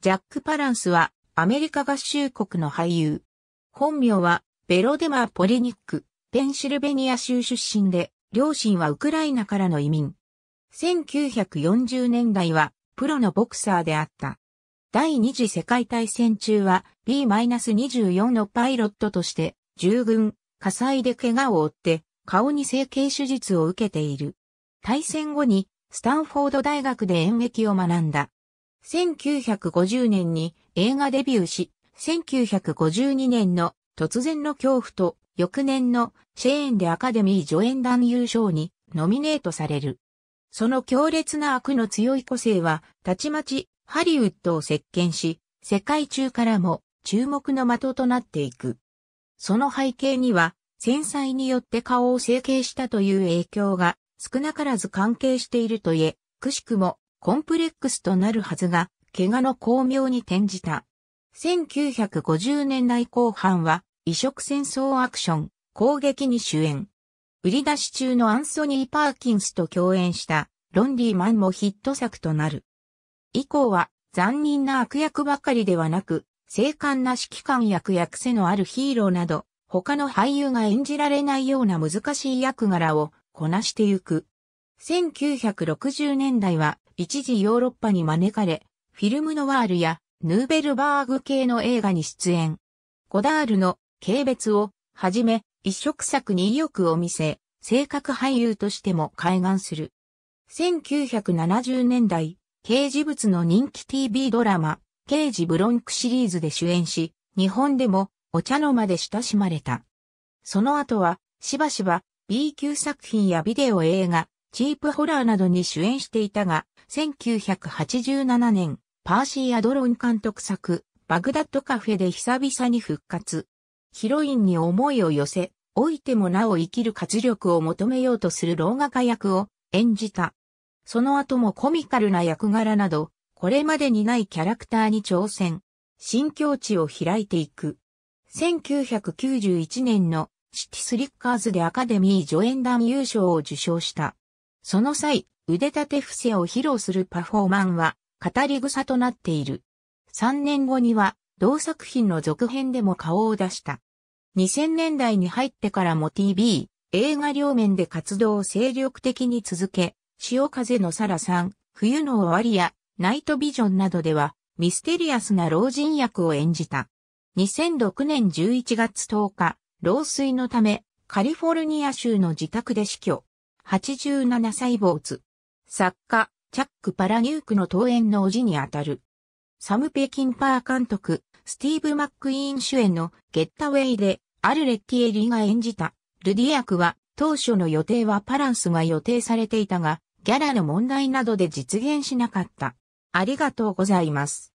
ジャック・パランスはアメリカ合衆国の俳優。本名はベロデマー・ポリニック、ペンシルベニア州出身で、両親はウクライナからの移民。1940年代はプロのボクサーであった。第二次世界大戦中は B-24 のパイロットとして従軍、火災で怪我を負って顔に整形手術を受けている。大戦後にスタンフォード大学で演劇を学んだ。1950年に映画デビューし、1952年の突然の恐怖と翌年のシェーンでアカデミー助演男優賞にノミネートされる。その強烈な悪の強い個性は、たちまちハリウッドを席巻し、世界中からも注目の的となっていく。その背景には、繊細によって顔を整形したという影響が少なからず関係しているといえ、くしくもコンプレックスとなるはずが、怪我の巧妙に転じた。1950年代後半は、移植戦争アクション、攻撃に主演。売り出し中のアンソニー・パーキンスと共演した、ロンリーマンもヒット作となる。以降は、残忍な悪役ばかりではなく、精悍な指揮官役や癖のあるヒーローなど、他の俳優が演じられないような難しい役柄をこなしてゆく。1960年代は一時ヨーロッパに招かれ、フィルムノワールやヌーベルバーグ系の映画に出演。ゴダールの軽蔑をはじめ、一色作に意欲を見せ、性格俳優としても開眼する。1970年代、刑事物の人気 TV ドラマ、刑事ブロンクシリーズで主演し、日本でもお茶の間で親しまれた。その後は、しばしば B 級作品やビデオ映画、チープホラーなどに主演していたが、1987年、パーシー・アドロン監督作、バグダッドカフェで久々に復活。ヒロインに思いを寄せ、老いてもなお生きる活力を求めようとする老画家役を演じた。その後もコミカルな役柄など、これまでにないキャラクターに挑戦。新境地を開いていく。1991年のシティスリッカーズでアカデミー助演団優勝を受賞した。その際、腕立て伏せを披露するパフォーマンは語り草となっている。3年後には同作品の続編でも顔を出した。2000年代に入ってからも TV、映画両面で活動を精力的に続け、潮風のサラさん、冬の終わりや、ナイトビジョンなどでは、ミステリアスな老人役を演じた。2006年11月10日、老衰のため、カリフォルニア州の自宅で死去。87歳坊主。作家、チャック・パラニュークの登園の叔父にあたる。サム・ペキンパー監督、スティーブ・マック・イーン主演のゲッタウェイでアルレッティエリが演じたルディ役は当初の予定はパランスが予定されていたが、ギャラの問題などで実現しなかった。ありがとうございます。